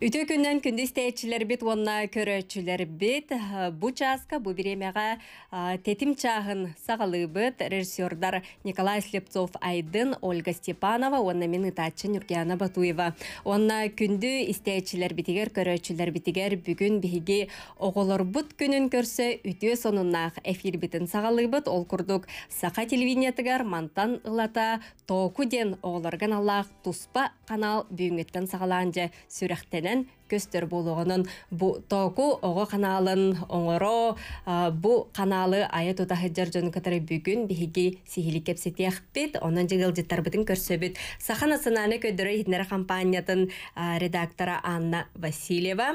Үтө күннән күндіз бит онна көрөтчілер бит бу часка бу беремеға тетім сағалы Режиссердар Николай Слепцов Айдын, Ольга Степанова, онна мен ұтатшы Батуева. Онна күндү істәйетчілер бітігер, көрөтчілер бітігер бүген биге оғылыр бұт күнін көрсі үтө соныннақ эфир бітін сағалы Ол курдук Саха телевидениятыгар мантан ылата току ден Аллах Туспа канал бүгінгеттен сағаланжы сүрәқтені кэлэрэн көстөр болуғунун бу току ого каналын оңоро бу каналы ая тутахыджар жон кытары бүгүн биһиги сихили кепсетиахпит онон жыгылдьыттарбытын көрсөбүт сахан асынаны көдөрө хитнер компаниятын редактора анна васильева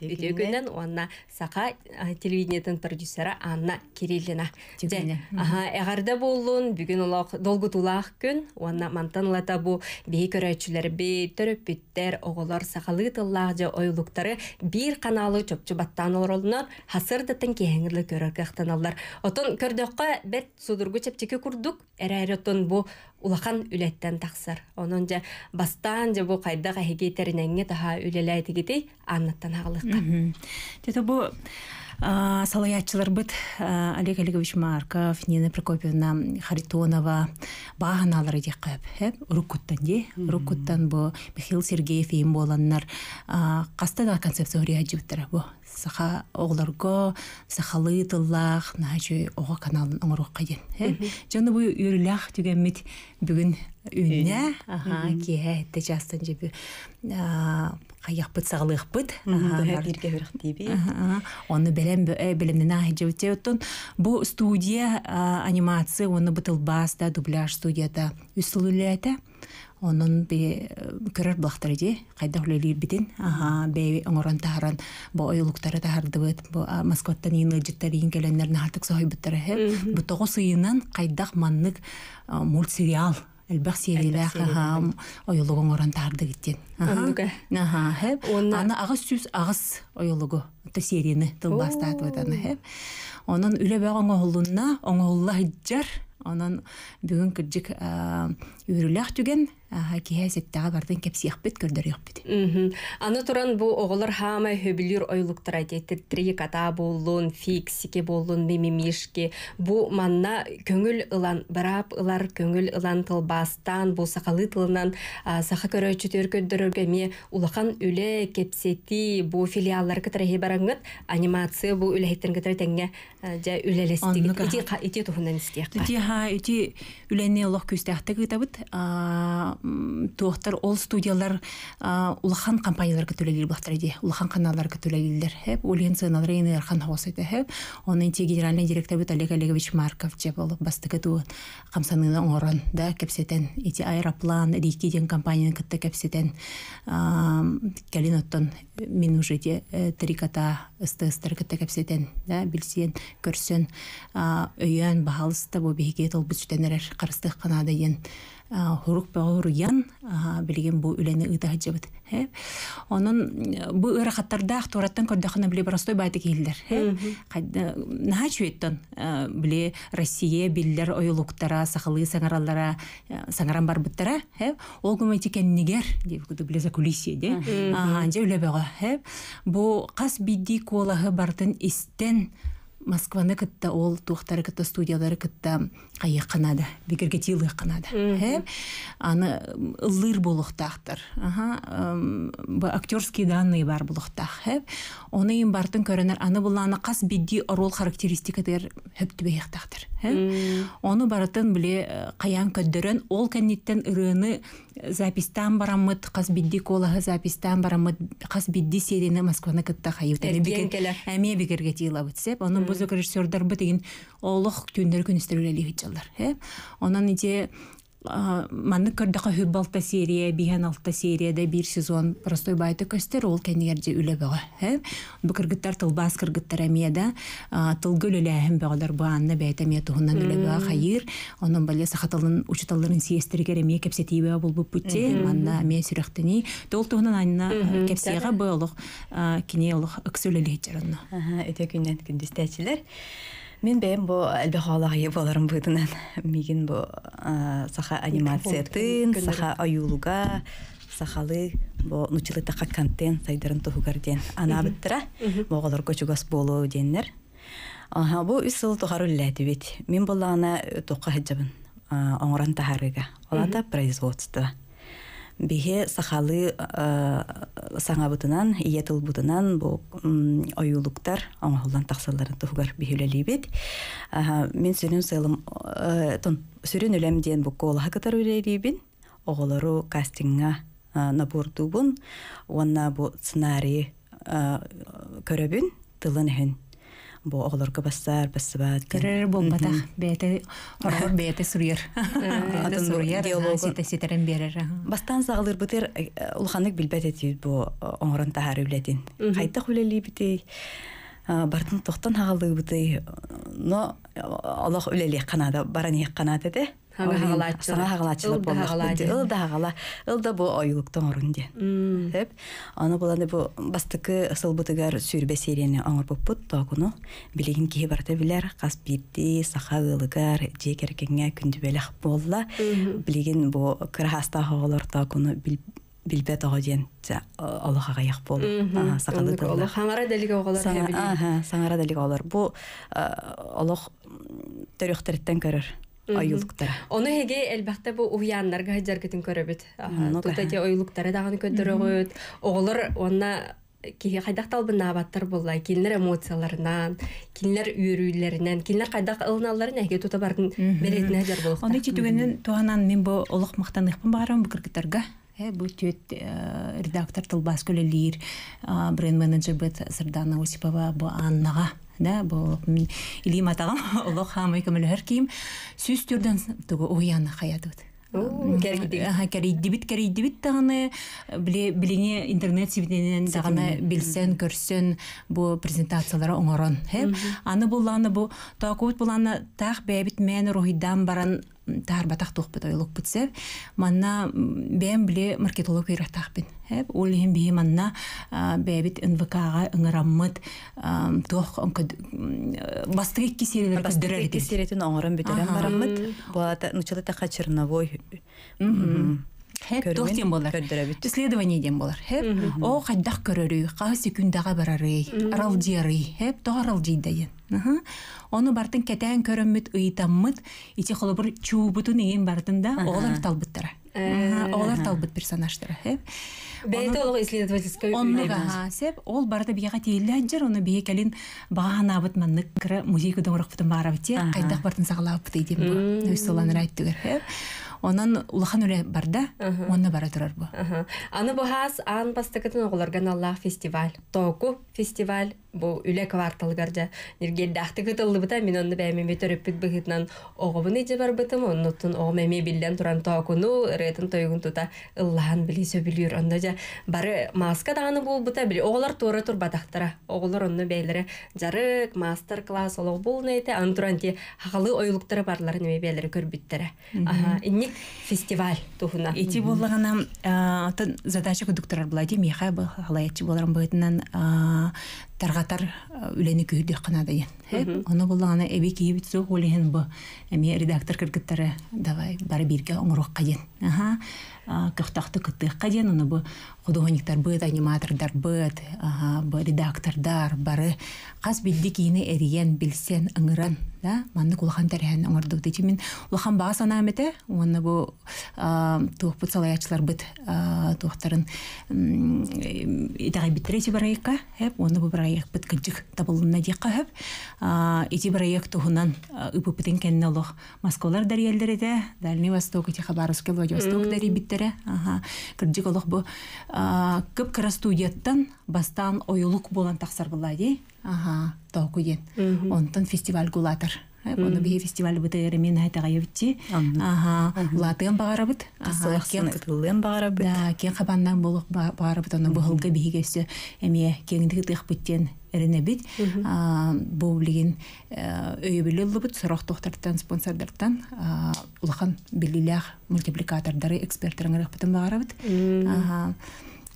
үтегінен онна сақа телевидениятын продюсері Анна Кириллина. Әғарда болуын бүгін олақ долгы тулақ күн, онна мантан лата бұ бей көрәчілер бей түріппеттер оғылар сақалы тыллақ жа ойлықтары бір каналы чөпчі баттан орылынар хасырдатын кеңірлі көрір кәқтаналар. Отын көрдіққа бәт судырғы чәптекі күрдік, әрәрі отын бұ улахан үлеттен тақсыр. Онын же бастан же бұл кайдага хеге теринеңге таха үлелей тигити аннаттан ағылыққа. Тето бұл салаятчылар бит Олег Олегович Марков, Нина Прокопьевна Харитонова бағаналары дек қайып. Рукуттан де, Рукуттан бұл Михаил Сергеев ем боланнар. Қаста концепция ұрия жібіттірі бұл? саха оғларго сахалы тыллах нажы оға каналын оңырыққа ден жаны бұй үйрілях түгенмит бүгін үйне аха кие әтті жастан бут ә, қаяқ бұт сағылық бұт оны білем білімнен ә, ахи жөттен бұл студия ә, анимация оны бұтылбас дубляж студияда үсілулі онун би э, көрөр булактар эже кайда хулелирбитин аха бе оңорон таһаран бу ойлуктары таһардыбыт бу москвадан ийин ыжыттар ийин келеннер нахартык сохойбуттар эхе бу тогу сыйынан кайдах маннык э, мультсериал Элбах сиелелах аха ойылугу оңорон таһарды гиттен аха хэп аны агыс сүз агыс ойылугу то серияны тылбастаатыбыт аны хэп онон үлебег оңоулунна оңоһулла хыджар онон бүгүн кырдьык э, үрүлэх түген аны туран бу оголор хаама хөбүлүр ойлуктара теттири ката буоллун фиксики буоллун мимимишки бу манна көңүл ылан барап ылар көңүл ылан тылбаастан бу тылынан саха көрөөчүтөр үле кепсети бу филиаллар анимация бу туохтар ол студиялар улахан компанияларга төлөлүр булактар иде улахан каналларга төлөлүрлер хеп улен ценалар эне архан хос иде хеп онун те генеральный директор бит олег олегович марков же болуп бастыгы туу камсаныны оңорон да кепсетен эти аэроплан рики ден компанияны кытта кепсетен келин оттон мен уже те э, триката стстер кытта кепсетен да билсен көрсөн үйөн баалыста бу бегет ол бүчтенерер карыстык канада ен хурук бөгөрүян билген бу үлени ыта жебит Оның онун бу ыра хаттардаах көрді көрдөхөна биле простой байты келдер хэ наха чуеттон биле россия биллер ойолуктара сахалы саңараллара саңаран барбыттара хэ ол гуматикеннигер деп куду биле за кулисие де анже үлебего хэ бу кас бидди колаһы бартын истен Москваны кытта ол туақтары кытта студиялары кытта айыққанады бекерге ыйканады э аны ылыр болықтақтыр. Актерский данный бар болықтақ. э оны ең бартын көрінер аны қас кас бидди орол характеристикатер хөптүбейхтахтар оны баратын біле э, қаян көддерін ол кенниттен ырыны э, запистан бараммыт қас бидди колаһы запистан бараммыт қас бидди серияны москваны кытта әме бекерге сеп оны режиссердорбы деген олох түннөр күнүстөрүлели хыджалар хэ онан ите манны көрдөкө хүб серия биһен алта серияда бир сезон простой байты көстер ол кэнигерде үлөбөгө хэ бу кыргыттар тылбас кыргыттар эмияда тылгөл өлээхим бөгөлөр бу анна бәйтәмия туһунан үлөбөгө хайыр онун бале сахаталын учуталларын сиестергер эмия кепсетиибе бул бу манна эмия сүрэхтени тол туһунан анна э, кепсиэга бу олуг кине олуг өксөлөле хиджаранна эте күннен Мен бәйім бұ әлбі қалағай боларым бұдынан. Меген сақа саха анимациятын, саха аюлуға, сахалы бо нучылы тақа контент сайдарын тұхығар ден. Ана біттіра, бұғалар көчігас болу деннер. Аха, бу үс сыл бет. Мен бұл ана э, тұққа хәджабын, оңыран тахарыға. Олада производство бихе сахалы саңабытынан иетылбытынан бу оюлуктар оңолдан тахсалларын тугар бихүлелибит мен сүрүн сылым сүрін э, сүрүн үлем диен бу колаха катар үлелибин оголору кастингга набор тұбын, онна бұл сценарий көрөбүн тылын хен бо оглор кабасар бассабат Керер бо бата бете оро бете сурьер атын геолог сите ситерен берер бастан сагылыр бетер э, э, улханык билбетет бу э, оңорон тахар үлетин кайта хүлели бите бартын тохтан хагылды бите но аллах үлели канада барани канада де Ылдағала, ылда бұ ойылықтан орын ден. Оны бұланы бұ бастықы ысылбытығар сүйірбе серияны оңыр бұп бұт тоғыны, білігін кейі барта білер, қас бірді, сақа ғылығар, жекеркенге күнді бәлі болла, білігін бұ кірхаста олохага бол саңара делик оголор саңара делик оголор ойылуктар. Оны хеге әлбәттә бу уяннарга җәргәтен күрәбит. Тута ке ойылуктары дагын көтөрөгөт. Оғлар онна киһи хайдах талбына баттар булла, кинлер эмоцияларынан, кинлер үйрүләреннән, кинлер хайдах ылналарын әге тута бардын жар җәр булып. Аны читүгәннән туганан мен бу олык мактаныхпын барам бу Э, бүтөт э, редактор тылбас көлелир э, бренд менеджер бет сырдана осипова бу аннаға да бу илим атагам олох хамый көмөлөр ким сүз түрдөн тугу уяны хаятыбыт керейдибит керейдибит таганы билине интернет сибитенен таганы билсен көрсөн бу презентациялары оңорон аны булланы бу такубут буланы так бэбит мен рухидан баран таар батах тухпыт ойлук бутсеп манна бэм биле маркетолог ирахтахпын хэп ол хем бии манна бэбит нвкга ыңыраммыт тох бастыгек бас көздөрөр ити кисеретин оңорон бүтерен бараммыт буата нучала таха черновой Хэп тох тем болар. Исследование дем болар. Хэп о хайдах көрөрү, касы күндага барары, аралдияры, хэп тох аралдийдайын. Оны бартын кәтән көрөммүт ыйтаммыт, ити холобур чуубутун ийин бартын да, олар талбыттара. Олар талбыт персонаждара. Бәйті олығы исследовательская Онныға, сәп, ол барды бияға тейілі әнжір, оны бие кәлін баған абыт маннық кірі музей көдің ұрық бұтын бағар абыт, бартын сағала абыт дейден бұ, өз соланыр айттығыр. Онан улахан үле барда, онна бара тұрар бұ. Аны бұхас аң бастықытын оғыларған Аллах фестиваль, току фестиваль, бу үле кварталгарда нергелдахты кытыллыбыта мен онны бәмеме төрөппүт быгытнан бар иже барбытым оннутун огмеме билден туран тоокуну ретін тойгун тута ыллаан билисе билиюр онда жа бары маска дааны болбута били оголар туора турбатактара оголор онно бәйлере жарык мастер класс олог булнайты аны туран ти хакалы ойлуктары барлар неме бәйлере көрбүттере инник фестиваль тухуна эти боллагана задача күдүктөрөр булай ти миха халаятчы боларын таргатар э, үлени күйдөх дейін. дайын. Оны булганы эби кийбит сок улен бу. Әме редактор кыргыттары давай бар бирге оңрок кайын. Аха. Кыхтақты қаден, оны бұ художниктар бұд, аниматордар бұд, ага, бұ редактордар, бары хас билди кини эриен билсен ыңыран да манны кулхан тәрәһән оңордук дичи мин улахан баа санаам эте уонна бу туохпут салаячылар быт туохтарын итагай биттерети барайыкка хэп уонна бу барайык быт кыджык табылынна диякка хэп ити барайык тухунан ыпыпытын кенне олох московлар дариэлдер дальний восток ити хабаровский владивосток дари биттере кырджык олох бу кып кыра студияттан бастан оюлук болан тахсар булай Ага, тау куден, онтын фестивал фестиваль латыр. Бону э, биги фестивал буты, айра мен айта га юбитті. Ага, латын бағар буд, Ага, кен қабаннан болу бағар буд, Ону, бұл га биги га всту, амия, кеңдіг дыг буттен бит. ня бид. Боу билиген, ой э, билил буд, Сырохтохтартан, спонсордартан, Ага, ұлхын билилях мультипликатордары, Экспертаран айра бутын бағар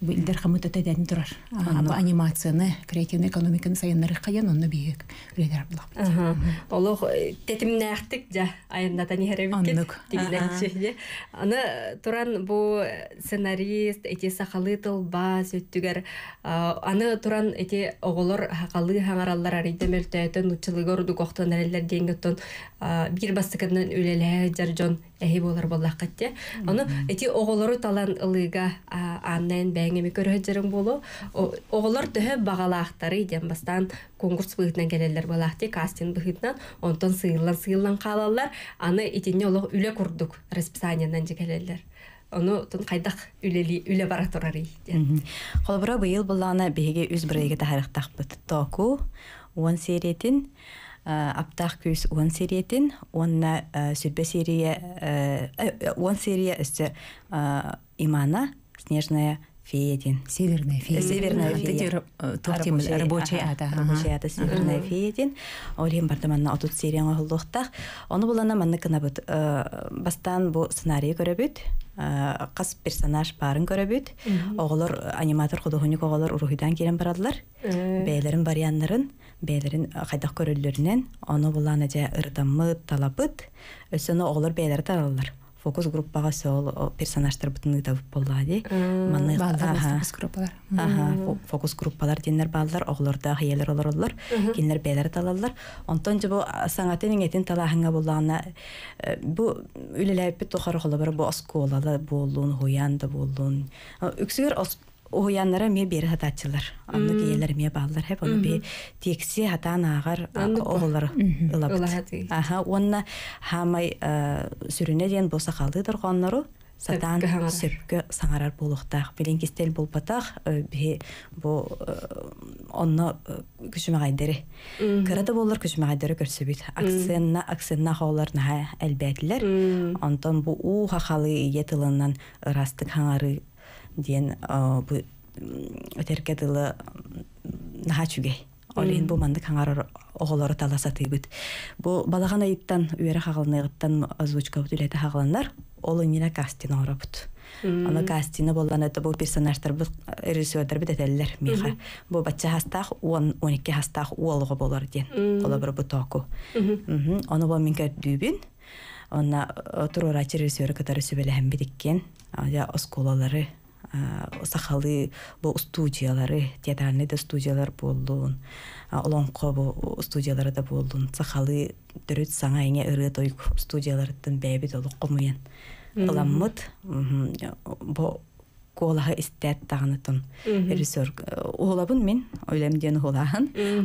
билдер хамыта тәдән турар. Бу анимацияны, креативный экономиканы сайыннары каян онны биек үлелер абла. Олог э, тетимнәхтик дә аянната ни хәрәбик. Аннык. Тигеләнче. Аны туран бу сценарист, эти сахалы тылба сөттүгәр, аны туран эти оголор хакалы хаңараллар арыйда мөлтәйтен учылыгы орды кохтан әлләр деңгәттен бир бастыкыннан үлеләр жарҗон эһи болар боллаккатте ону эти оголору талан ылыга аннан бәңеме көрөжерин болу оголор төһө багалаахтары иден бастан конкурс быытынан келелер болақты, кастинг быытынан онтон сыйыллан сыйыллан қалалар аны итинне олог үле курдук расписаниянан же келелер ону тон кайдак үлели үле бара турар колбура холбора быйыл буллана биһиге үз бирейге току он сериетин Э, аптах күс он сериетин онна сүрбе серия он серия үсті имана снежная феядин северная фея северная фея э, рабочий ата рабочий ата северная феедин олем бардаманна отут серияңа холлохтах оны булана манны кына э, бастан бу сценарий көрөбүт қыз персонаж барын көрөбүт оголор аниматор кудухуник оголор рухидан келен барадылар бээлерин барияннарын бәйләрен кайта көрәләрлөрнән аны буланәчә ирдәмме таләп ит. Үсенә агыллар бәйләр дә Фокус группага соол персонаждар бутны да булды. Мәнә бу фокус группалар. Ага, фокус группадар динәр балар агылларда хяялларыларын диләр бәйләр таләп ит. Онтанҗы бу һәнәтеннең таләһинә булдагына э, бу үлеләп би тохара гылы бер бу аскы булалар буллуын хыянда булды. Үксер аскы Оянара ме бер хатачылар. Анда кейләр ме балдар, хәп аны бе текси хатаны агар огыллар ылап. Аха, онна хамай э, сүрене дигән булса калды торганнары, сатан саңарар булыкта. Белән кистел булпатак, э, би бу э, онна күшмә гайдәре. Кара да булар күшмә гайдәре күрсәтә. Аксенна, аксенна хаулларны хә әлбәтләр. бу у хахалы ятылыннан растык хаңары диэн өтерке тылы наха чүгей олин бу манды таласа бу балаган айыттан озвучка ол инина кастин орабыт Ана кастина боллан это Бұл персонаждар бу режиссёрдар бит этеллер бача хастах 12 хастах болар ден. Ола бір бұл мен Оны катары сөбеле хем бидиккен сахалы бұл студиялары театрны да студиялар болдун олонко бұл студиялары да болдун сахалы төрөт саңа эне ыры той студиялардын бэбит олук кумуян ыламмыт бу колаха истәт режиссер э, олабын мен ойлам ден Оны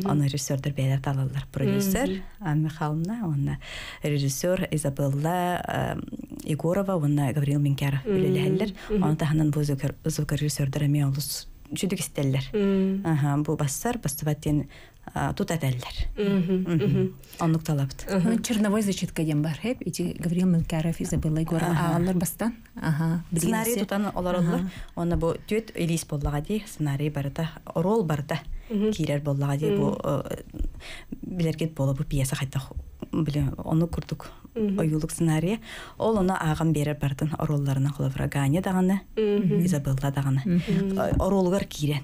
аны режиссердер бәйләр талалар продюсер а михаловна оны режиссер изабелла э, Егорова, онна э, Гавриил Минкяров билеләһәлләр. Аны таһанан бу звукорежиссердер әме олус жүдік істеллер. бу бастар бастываттен тут әтәллер. Онлық талапты. Черновой зачитка дем бар, хеп, ити Гавриил Милкаров, Изабелла Егорова, ағалар бастан. Сценарий тутан олар олар, Онна бу түйет Элис боллага дей, сценарий барыта, рол барыта кирер боллага дей, бу білергет болы бұл пьеса қайта, оны курдук оюлук сценарий ол уну агын берер бардын оролларына кулаврагания даганы изабелла даганы оролгар кирен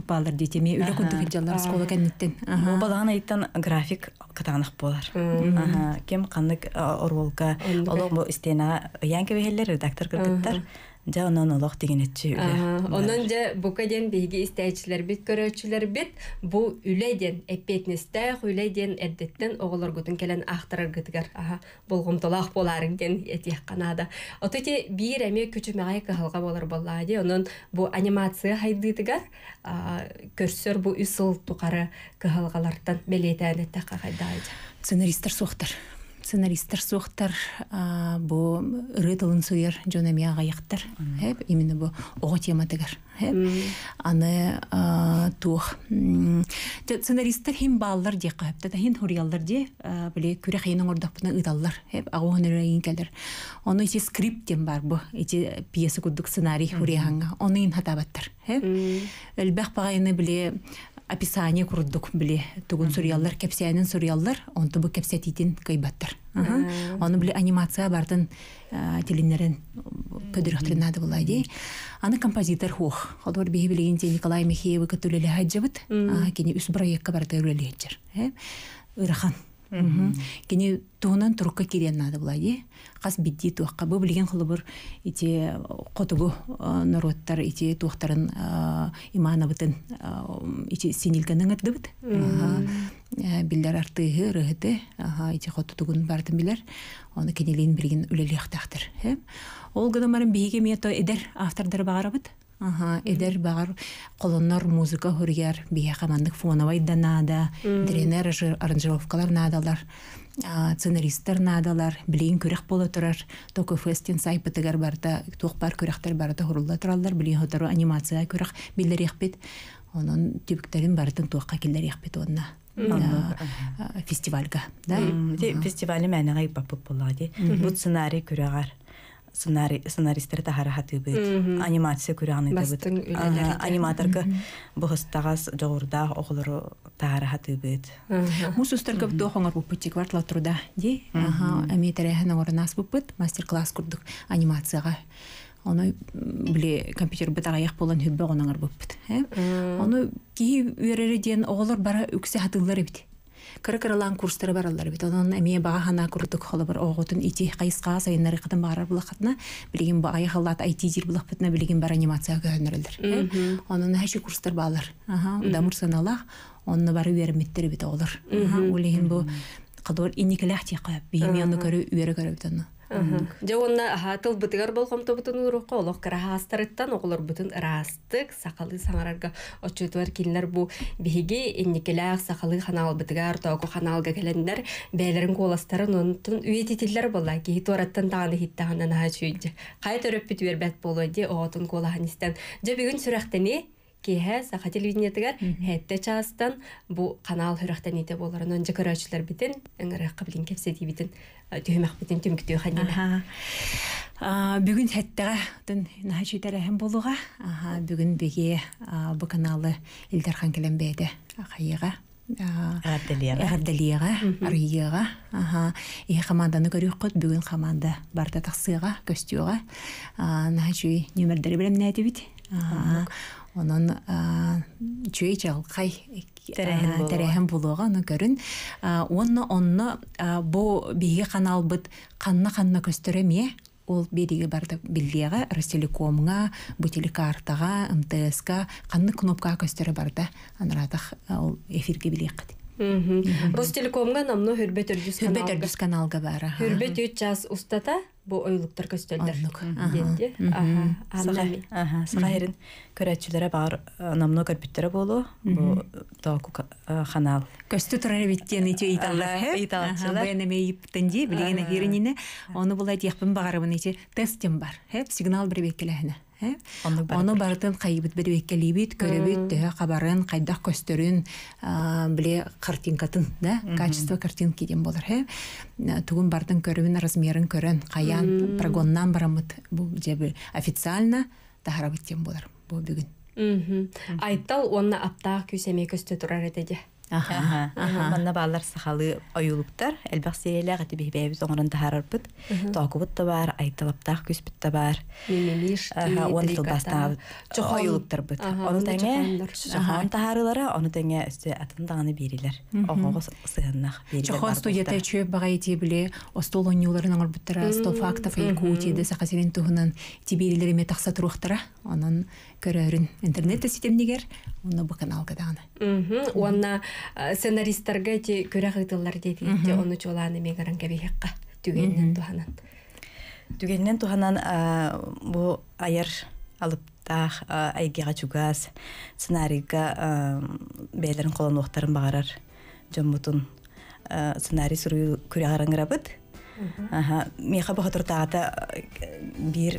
булыр дите ме үле күндү генчалар школа кеннеттен. Бу айттан график катанах булар Кем ким орволка, олоң бу истена, янкы бехеллер редактор кыргыттар. жа онон олох деген этчи онон жа бука ден биги истечилер бит көрөчүлөр бит бу үле ден эппетнистех үле ден эддеттен оголоргутун келен ахтараргытыгар аха болгумтулах боларың ден этиях канада отути биир эми күчүмегай кыхалга болор болла ди онон бу анимация хайдытыгар көрсөр бу үсыл тукары кыхалгалартан белетэнеттакакайдаайдя сценаристтер суохтар сценаристтар суыктар бу рытылын суер жөн эме агайыктар хэп имени бу ого тема тегер хэп аны тух сценаристтар хим баллар ди кыпты тата, хин хурялдар ди биле күре хайнын ордоп буна ыдаллар хэп аго хөнөрө ин келер аны иси скрипт дем бар бу ичи пьеса кудук сценарий хуриянга аны ин хатабаттар хэп эл бахпагыны биле описание курдук били тугун сурьяллар кепсянин сурьяллар онту бу кепсятитин кайбаттар аа ону э. били анимация бардын э, тилиннерин көдүрөхтүн нады булай ди аны композитор хох. ходор би билеген ди николай михеев көтүлеле хаджыбыт а кини үс проектка бардыр үлеледжер э Кене туһунан турукка кирен нады булай. Кас бидди туакка бу билген хылыбыр ите котугу э, народтар ите туактарын э, иманабытын э, ите синилгенен Білдер Билдер артыгы рыгыты, ага ите котутугун бардым билер. Оны кенелин билген үлелек тахтыр. Ол гына марын биге мето эдер автордар багарабыт эдер бағар колоннор музыка хүргер бия командык фоновай да нада дренер аранжировкалар надалар сценаристтер надалар білейін күрэх бола турар токо фестин сайпытыгар барда туох бар күрэхтер барда хурулла тураллар билейин хотору анимация күрэх билдерих бит онон түбүктерин бардын туохка килдерих бит онна фестивальга да фестивалі мәні ғайып бапып сценарий сценаристерді харахат үбіт анимация күраны үбіт аниматорка бұғыстағас жоғырда оғылыру тахарахат үбіт мус үстерка бұт оғыңыр бұппыт текварт латыруда де орнас орынас бұппыт мастер-класс күрдік анимацияға оны биле компьютер бытага э? аяк болан хүббе гонаңар буппут. Оны кии үерере диен оголор бара үксе хатылар эбит. Киры-кирилан курстар баралар бид, онон амия баа хана курудык холыбар, огутын итих, қайс, қаз, айнари, қытын барар булах хатына, билиген, бая халат, айтий дзир хатына, билиген, бар анимация га ганарилдар. Э? Онын хаши курстар баралар, дамур саналах, онны бары өверимиттар бид, олор. Олиген, бо, қыдор, инникалах т'iqa, biyamiyanu kari, өveri kari bida n'a. Жоонна аха тыл бытыгар болгом тобутун урукка олох карахастарыттан оголор бутун растык сакалы саңарарга очутуар кинлер бу биһиги энникелях сакалы ханал бытыгар току ханалга келендер бәйлерин коластарын онтун үетитиллер болла ки тораттан тааны хиттаганан аха чүйдже кай төрөп бүтүер бәт боло де отун колаханистен же бүгүн сүрәхтени киһэ саха телевидениетигэр хэтте частан бу канал хүрөхтэн ите болорунан жекөрөчлөр битин эңэрэх каблин кепсе дибитин түһүмэхпитин түмүктүөханин бүгүн хэттага тын нахачитараһын болуга бүгүн беги бу каналы илдархан келенбээде хайыга Әрдәлияға, Арыйыға, ие команданы көрек қот, бүгін команда барда тақсыға, көстіуға, нәжүй немердері білім нәді бит. Оның чөй жағылқай тәрәһен булуға аны көрін онны онны бу биге каналбыт канна канна канна мие ол бериге барды биллиэға ростелекомга бутиликартага мтска қанны кнопка көстөрө барда аныратах ол эфирге билиэкти Ростелекомга намно хүрбет үрдүс каналга. Хүрбет үрдүс каналга бара. Хүрбет үт жас устата бу ойлыктар көстөлдөр. Ойлук. Дилди. Аха. Аха. Сага ерин көрәтчілері бар э, намно көрпіттері болу. Бу тоаку э, ханал. Көсті тұрары біттен ете италдақ. Италдақ. Бәне мейіп тінде білеген әхерінені. Оны бұл әдеқпін бағарымын ете тестем бар. Хеп сигнал бір беккілі Э? Оны бартын қайбыт бір веккелебит, көребит, қабарын, қайдақ көстерін, біле картинкатын, да, качество картинки дем болыр. Э, Түгін бартын көрімін, размерін көрін, қаян, прогоннан барамыт, бұл жебі официально тахарабыт тем болар бұл бүгін. Айттал оны аптақ көсеме көсті тұрар етеде? Манна баллар сахалы оюлуктар, элбах сиреле гати бейбейбиз оңран тахарарбыт. Токубут да бар, айтылаптах күспіт да бар. Аха, он тыл баста Чоқ оюлуктар бит. Оны тәңе, чоқан тахарылары, оны тәңе үсті атын дағаны берилер. Оғоғы сығыннақ берилер. Чоқан студията чөп бағай те біле, остол оңюларын оңырбыттыра, стол фактов айку теді сақасерен тұғынан теберилері ме тақса тұруқтыра. Онын көрерін интернетте әсетемнегер, оны бұл каналға дағаны. Онна Э, сценаристтарга ти көрәк итәләр дип әйтте, аны чоланы мегәрен кеби хакка түгәндән туханнан. Түгәндән э, бу аяр алып та э, айгәгә чугас, сценарийга бәйләрен калган вакытларын багарар. Җан сценарий сценарий сөрү күрәгәрәнгә рәбит. Аха, мехабат ортада бер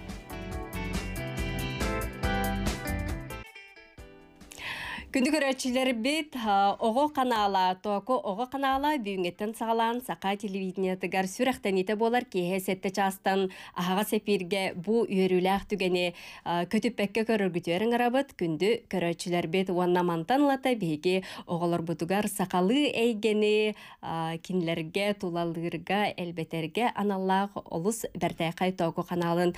күндү көрәтшілер біт оғы қанала, тоқы оғы қанала бүйіңеттен сағалан сақа телевидениятығар сүрәқтен еті болар кейхесетті частын ағаға сәпірге бұ үйеріләқ түгені көтіппәкке көріргітерін арабыт күнді көрәтшілер біт уаннамантан лата бейге оғылар бұтығар сақалы әйгені кинлерге, тулалырға, әлбетерге аналлақ олыс бәртәйқай тоқы қаналын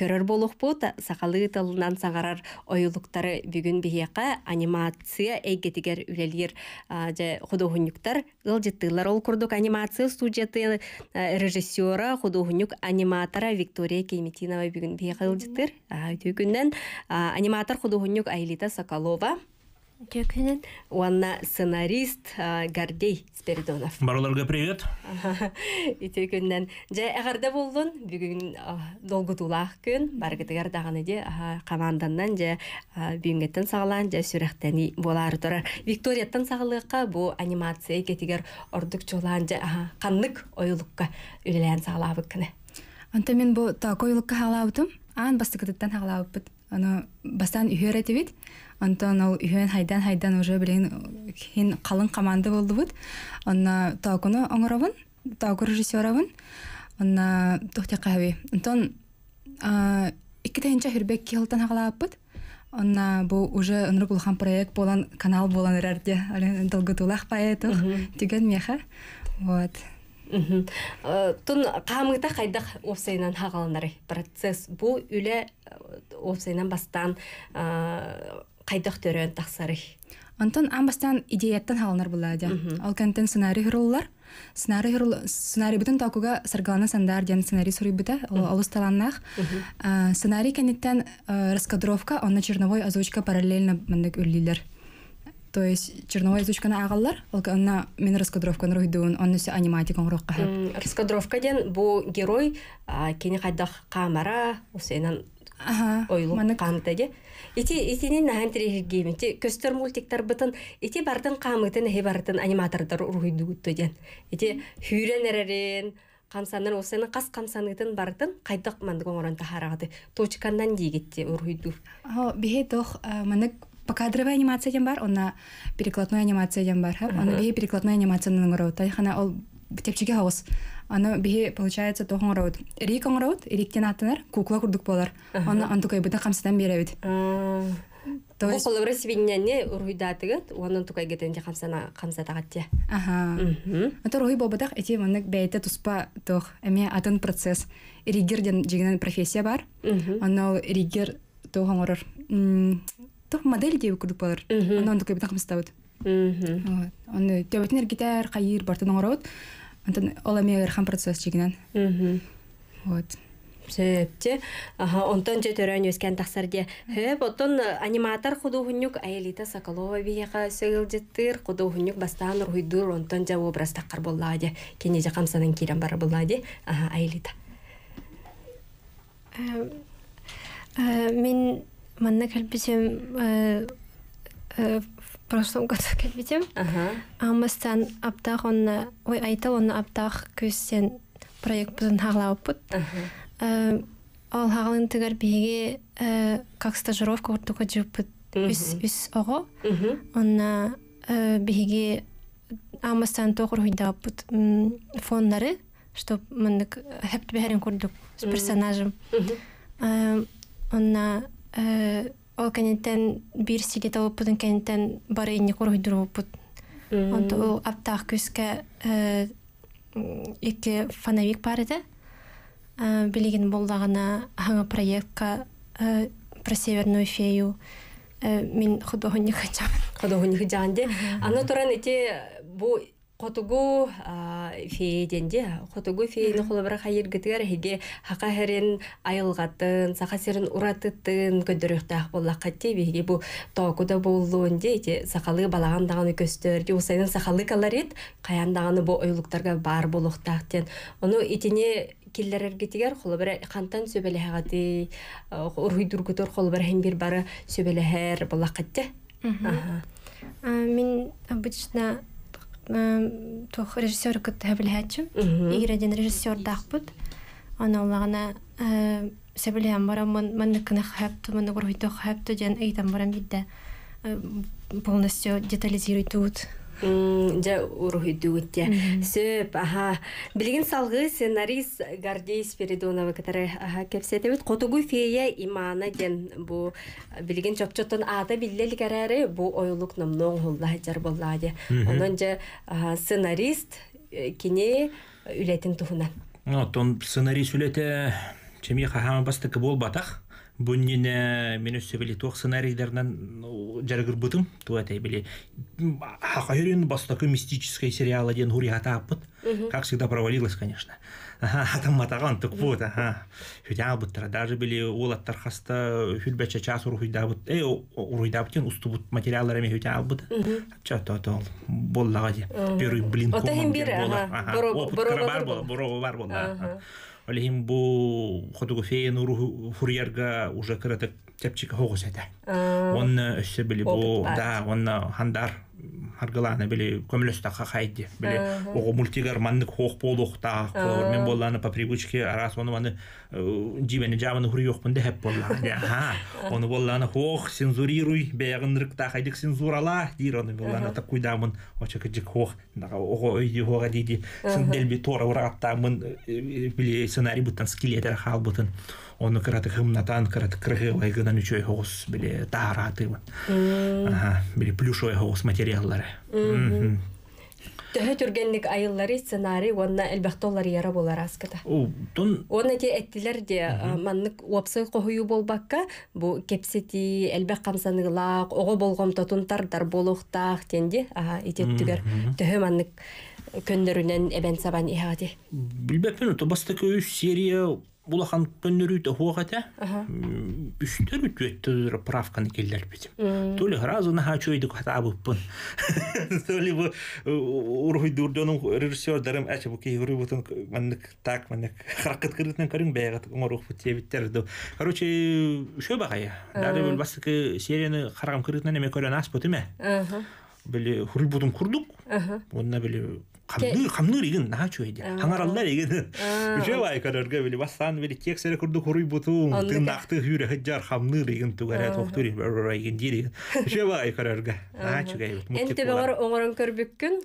көрір болуқ бұт сақалы тылынан бүгүн ойылықтары бүгін бейеқі анимация эйгетигер үлелер же худохунюктар ылжыттыылар ол курдук анимация студияты режиссера худохунюк аниматора Виктория Кейметинова бүгін бияка ылжыттыр өтүү күннен аниматор худохунюк Айлита Соколова Кекінен. Уанна сценарист Гордей Спиридонов. Бараларға привет. Ите күннен. Жай әғарда болдын, бүгін долгы тулақ күн, барғыты ғардағаны де қаманданнан жа бүйінгеттен сағылан, жа сүрәқтәні болары тұры. Викторияттан сағылыққа бұ анимация кетігер ордық чолан жа қанлық ойылыққа үлелән сағылабық күні. Анта мен бұ та қойылыққа халабытым, аң бастықыдыттан халабыппыт. Аны бастан үйер әтебет, Онтон ол үйен хайдан хайдан уже билин хин қалың команда болдубут. Онна токуну оңоробун, току режиссёробун. Онна тохте кави. Онтон а икки тенче хирбек келтен хагалаппыт. Онна бу уже ынрыгулхан проект болан канал болан эрерде. Ален долготулах поэту деген меха. Вот. Тун қамыгда қайдақ офсайнан хагаланары процесс бу үле э, офсайнан бастан қайдық төрөн тақсары онтон амбастан идеяттан халынар була дя ал контент сценарий хырылар сценарий хырыл сценарий бүтін такуга саргалана сандар дян сценарий сурып бүтә алысталаннах э, сценарий кәнеттән э, раскадровка онна черновой озвучка параллельно мендек үллиләр то есть черновой озвучканы агалар ал мен раскадровка нрой дуун онна се аниматик онрокка раскадровка дян бу герой кени кайдах камара усенан А камыта же ити итинин нахан тирихиргиимити көстөр мультиктар бытын ити бардын камытын эхи барытын аниматордор уруйдугутту диен ити хүйрен эрерин камсанын осыны кас камсанытын бардын кайдак мандык оңорон тахарагаты точкандан диигитти уруйду бихе тох э, манык покадровая анимация дем бар онна перекладной анимация дем бар ха оны бихе перекладной анимацияны оңороо хана ол тепчиге хаос аны бихи получается тохоңроот ирик оңроот ириктен атынар кукла курдук болар аны антукайбыта камсыдан беребит то есть колыбры свиньяне уруйдатыгыт онун тукайгетенде камсана камсатагатте аха атор ой бобадах эти маннык бәйте туспа тох эме атын процесс ригерден жегенен профессия бар аны иригир тохоңорор тох модель дейб курдук болар аны антукайбыта камсатабыт Оны төбөтүн эргитер кайыр бартын оңоробут Антон ол ырхан процесс чигинен. Вот. Сөпте. Аха, онтон же төрөн өскен тахсар де. Хөп, отон э, аниматор худуһуннюк Аэлита Соколова бияга сөйүл жеттир, худуһуннюк бастан руйдур онтон же образ таққар болла де. Кене же камсанын кирен бары Ага, де. Аха, Аэлита. Э, э, мен манна э прошлом году келбитим амыстан аптах онна ой айта онна аптах көссен проект бузун хаглааппыт э, ол хаглын тигер биге э, как стажировка уртука жүрпүт үс үс ого онна э, беге амыстан токур хуйдааппыт фоннары чтоб мындык хепти бэхерин курдук с персонажем онна ол кенеттен бир сигет оппутун кенеттен бары инне кургуйдур оппут онто ол аптах күске икки фоновик бар иде билигин болдагана аңа проектка про северную фею мен художник хачамын художник жанде аны туран эти бу хотугу фееденде хотугу феени холобара хайыргытыгар хиге хака херен айылгатын саха серин уратыттын көдөрөхтах боллакка теби хиге бу тоокуда боллуунде эти сахалы балаган даганы көстөр усайнын сахалы колорит каян даганы бу ойлуктарга бар болуктах тен ону итине киллерергитигер холобара кантан сөбелехагати э, урхуйдургутор холобара хем бир бары сөбелехер боллакка те мен обычно Э, тох режиссёр кыт хәбелһәтчү. Игер один режиссер дахбут. Аны улагына э сәбелһәм барам мен мен кына хәпт мен гөр хәпт дигән әйтәм барам бит дә. Э, полностью детализируй тут жа урыһы дүгүттэ сөп аһа, билигин салгы сценарист гордей спиридонова который аха кепсетебит котугу фея имана ден бу билигин чопчотун ада биллел карары бу ойлук номнон хулла жар болла де жа сценарист э, кине э, үлетин туһуна ну тон сценарист үлете чемиха басты, бастык болбатах буннине мен өссө били туох сценарийдернан жарыгыр бытым туатай били хахайрин бастакы мистической сериала ден хурихата аппыт как всегда провалилась конечно атам матаган тык вот ага хүдя буттара даже били улаттар хаста хүлбәчә час уруйда бут э уруйда буттен усту бут материаллар эме хүдя бут ча то то боллага ди первый блин коман бар бар бар бар Олегим бу ходугуфейн уру хурьярга уже кыратык чепчик хогус эте. Онна өссө били бу да, онна хандар харгыланы били көмлөстакка хайди. Били ого мультигармандык хох болухта, мен болланы по привычке арас ону аны жибени жабыны хури жокмун деп болла. Ха, оны болланы хох цензурируй, бегындырыкта хайдик цензурала, дир ону болланы та куйдамын, очек жик хох, дага ого өйди хога диди. делби тора ураттамын, били сценарий бутан скелетер хал бутан оны кыраты хымнатан кыраты кыргылайгынан үчөй хогус биле тааратыбын ага биле плюшой хогус материаллары төһө түргенник айыллары сценарий онна элбахтоллар яра болар аскыта тун оны те эттилер де маннык уапсай кохую болбакка бу кепсети элбек камсаныгылак ого болгом тотунтардар болуктаах тенди ага итеттүгер төһө маннык көндөрүнөн эбен сабан иһати билбеппин тобастыкөй серия булахан пөннөрүйтө хуагата үстөр үтүөттөр правканы келлербит то ли сразу нахачойдук хатабыппын то ли бу э, уруй урхуйдурдонун режиссердарым ача бу кейгурубутун маннык так маннык харакыткырытын көрүн бэягат оңорухпут тебиттер ду короче шө багая э. дары бул бастыкы серияны карагам кырытынан эме көрөн аспыт эме биле хурулбутун курдук онна биле хамныр хамныр игин на чу эди хаңараллар бай бастан тек курду бутун хаджар тугара тохтури дири бай бір энте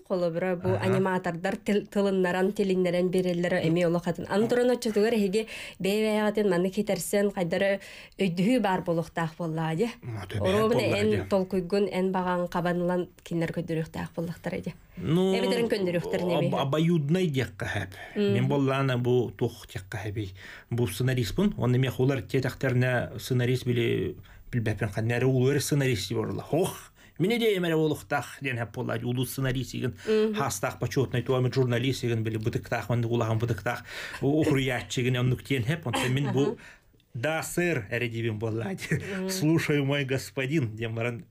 оңорон аниматордар тылыннаран телиннерен береллер эми оло катын маны бар болуктаах болла де оробуна эн толкуйгун эн кабанылан кинер көдүрүктаах Ну, Эбитерин көндүрүхтерне бе. Обоюдной декка хэп. Мен боллана бу тух декка хэби. Бу сценарист бун. Он те холар тетахтерне сценарист биле билбепен ханнары улыр сценарист борла. Хох. мені де емәрі олықтақ ден хэп болады, Улу сценарист еген, хастақ почетный туам журналист иген биле бутыктах мен улаган бутыктах. Ухруяччигин он нуктен хэп. Он мен бұл. Да, сэр, эредивим болла. Слушаю, мой господин, демаран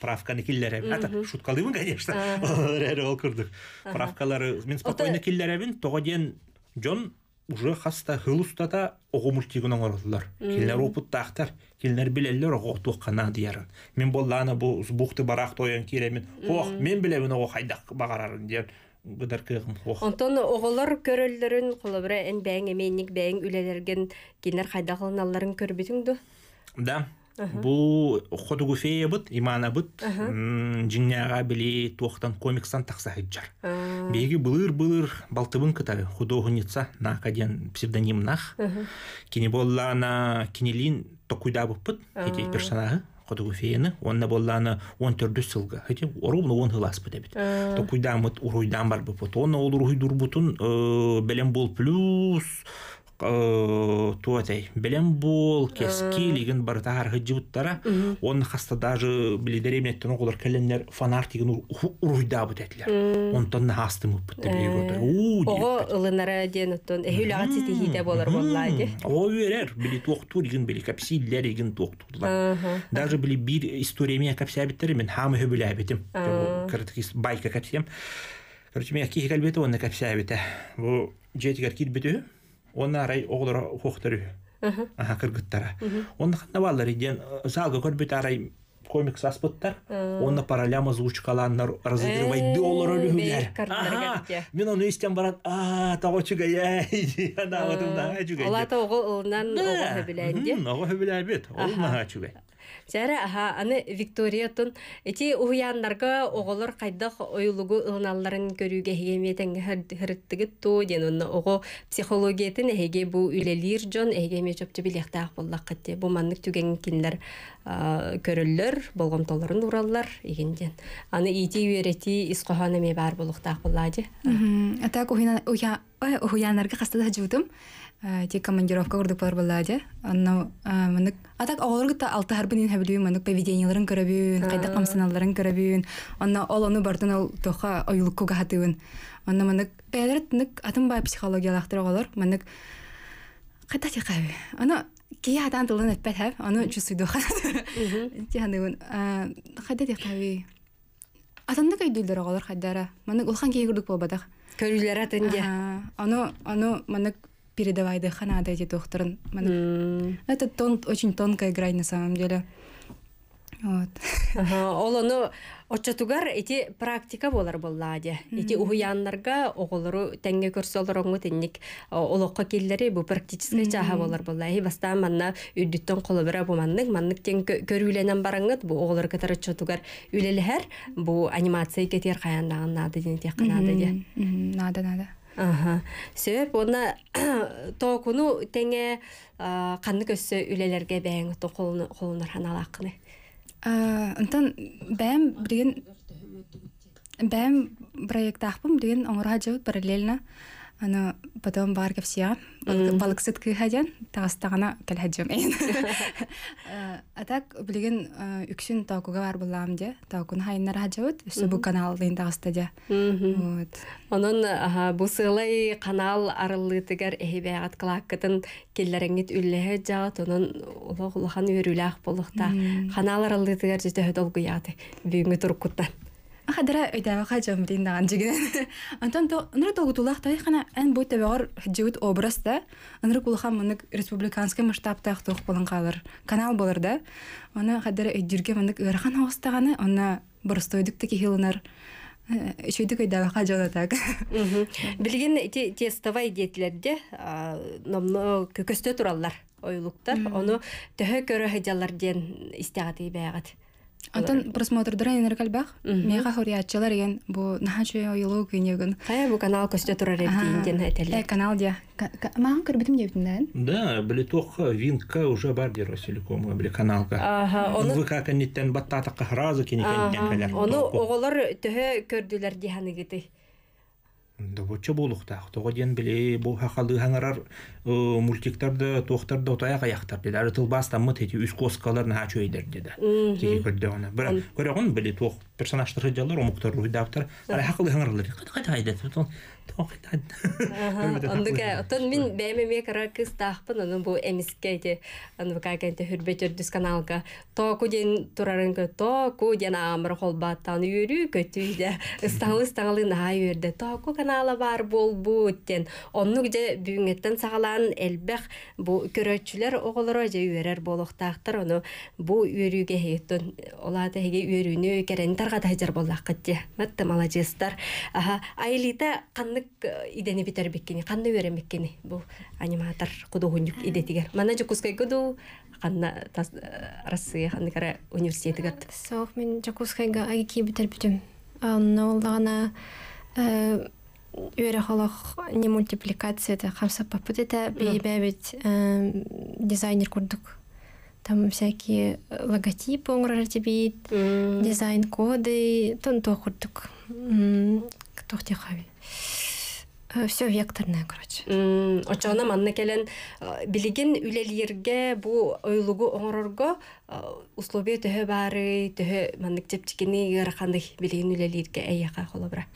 правканы киллеребин ата шуткалыйбын конечно эри ә. ол курдук правкалары мен спокойно киллеребин того ден жон уже хаста хылустата огу мультигунан ордулар киллер опуттахтар киллер билеллер огу қана диярын мен болланы бу бухты барак тоян киремин ох мен билебин огу қайдақ багарарын дияр гыдар онтон оголор көрөллөрүн колобура эн бэң эменник бэң үлелерген кинер хайдагылналарын көрбүтүң да бу хотугуфея бут имана бұт жинняга били туақтан комикстан такса хиджар беги былыр былыр балтыбын кытары художница нака деген псевдоним нах кини боллана кинилин токуйда буппут эти персонажы хотугуфеяны онна боллана он төрдү сылга хити ровно он хыласпы дебит токуйда мыт уруйдан бар бұт онна ол уруйдурбутун э, белем бол плюс Э, туатай белем бол кески э. лиген барда харга жыбыттара он хаста даже билдере менеттен олар келеннер фонар тиген уруйда бут этлер онтан хасты мып бут э. деп егода у ого ылынара ден оттон эхүлага титихиде болар боллайды о берер били токту лиген били капсиллер лиген токту даже били бир история мен капсябиттер мен хамы хөбүләбитим кыртык байка капсем короче мен кихи калбете он капсябите бу жетигер кит битү оны арай оғлор хуохтары аха кыргыттара онна ханна валлар иден залга көрбүт арай комик саспыттар э. онна паралям озвучкаланнар разыгрывайды э, олар өлүһүлер мен оны истен баран а таго чугая анагатымдага чугай олата оголнан ого хөбүләйди ого хөбүләйбит ол нага Сәрі аха аны Виктория тұн, эти уяннарга оголор қайдық ойлугу ылналарын көруге хегеметен хырыттыгы то ден онна ого психологиятын эге бу үлелир жон эге мечоп жебилектаах боллак кытте кинлер көрөллөр болгон толорун уралдар эгенден аны ити берети исқоханы ме бар болуп тақпылады а так ухина уя уянарга кастада жүтүм те командировка урдуп бар болады анна э, мен атак так та алты хар бинин хабилуу мен поведениялерин көрөбүн кайда камсаналларын көрөбүн анна олону бардан ал тоха ойлукка хатыбын анна мен педрет э, ник атымбай психологиялык тарагалар мен кайта тиқай ана кей атан тылын эппет хэв ә? аны чусуйду хат тианын ә, хайда тихтави атанда кайдулдар оголор хайдара маны улхан кейгүрдүк болбадах көрүлөр атынде аны аны маны передавайды ханада эти докторын маны это тон очень тонкая грань на самом деле вот олону Отчатугар эти практика болар болла Эти уһуяннарга оголору тәңге көрсөлөр оңго тенник олоққа келлери бу практическая чаха болар болла. Эй баста манна үддүттөн колу бара бу маннык маннык тең көрүүленен барыңгыт бу оголор кетер отчатугар үлелер бу анимация кетер каяндагы нады ди тек нады ди. Нада нада. Аха. Себеп онна токуну тенге канны көссө үлелерге бәң тоқолны қолынар ханалақны. Э, антон бәм брен бәм проектахпын брен оңырға жауып параллельно Ана потом барга все балык сытки хаден тагыстагана келхаджем а так билген үксүн токуга бар булам де токун хайнар хаджабыт үсү бұл канал дин тагыстаде вот онун бұл сыйлай канал арыллы тигер эхибегат кылаккытын келлереңит үллеһе жагат онун улах улахан үрүлах булыкта канал арыллы тигер жете хөдөлгүяты бүгүнгү туркуттан ахадара өйдәвәқа җәмрин даган җигенен. Антон то нур тогутулах тайхана эн бой табагар хҗевит образ да. Нур кулха мынык республиканский масштабта ахтык болын калыр. Канал булыр да. Аны хадара өйдерге мынык өрхан хостаганы, аны бурстойдык теки хилынар. Үшөйдік өйдәвақа жолы так. Білген тестовай детлерде номно тұралар тураллар ойлуктар. Оны төһө көрө хәҗаллар ден истәгәте бәягат. Антон просмотр дырын энер калбах. Меха хуриятчылар ген бу нахачы ойлу кынегын. Хая бу канал көстө турар эптинден хәтәле. Э канал дия. Маан кер битим дебтендән. Да, блитох э, винка уже бар дир Василиком э, бли каналка Ага, оны вы как они тен баттата кахразы кинекен калар. Оны оголар төһе көрдүләр диханы гете. Да бу чо булукта. Тогоден биле бу хакалы хаңарар Э, мультиктарды тохтарды отаяк аяктар деди ары тылбастаммыт эти үс коскалар наха чөйдер деди тиги көрдөгүнө бирок көрөгүн били тох персонаждары жалар омуктар уйдаптар ара хакылы хаңырлар кайтайдет Андыга, отон мин бәймеме кара кыз тахпын, аны бу эмискә иде. Аны кагенте хүрбетер дүс каналга. То куден турарын кө, то куден амыр холбаттан үйрү көтүйдә. Исталы-исталы на юрде. току ку канала бар бол бу тен. Онны гыде бүгенгәттен сагала тутан элбэх бу көрөчүлөр оголоро же үөрер болохтаактар ону бу үөрүүге хееттон олаата хеге үөрүүнү керен таргата хажар боллаккытте матта молодецтар аха айлита каннык идени битер беккени канны бу аниматор кудугунюк идетигер мана жукускай куду канна э, россия ханыкара университетигат соох мен үйрі холох не мультипликация это хамса попыт это бейбәбит дизайнер курдук там всякие э, логотипы оңрар тебит дизайн коды тон то курдук тохтихави э, все векторное короче очона манна келен э, билигин үлелерге бу ойлугу оңрорго условие төһө баары төһө маннык тепчикини яраханды билигин үлелерге эйяка холобра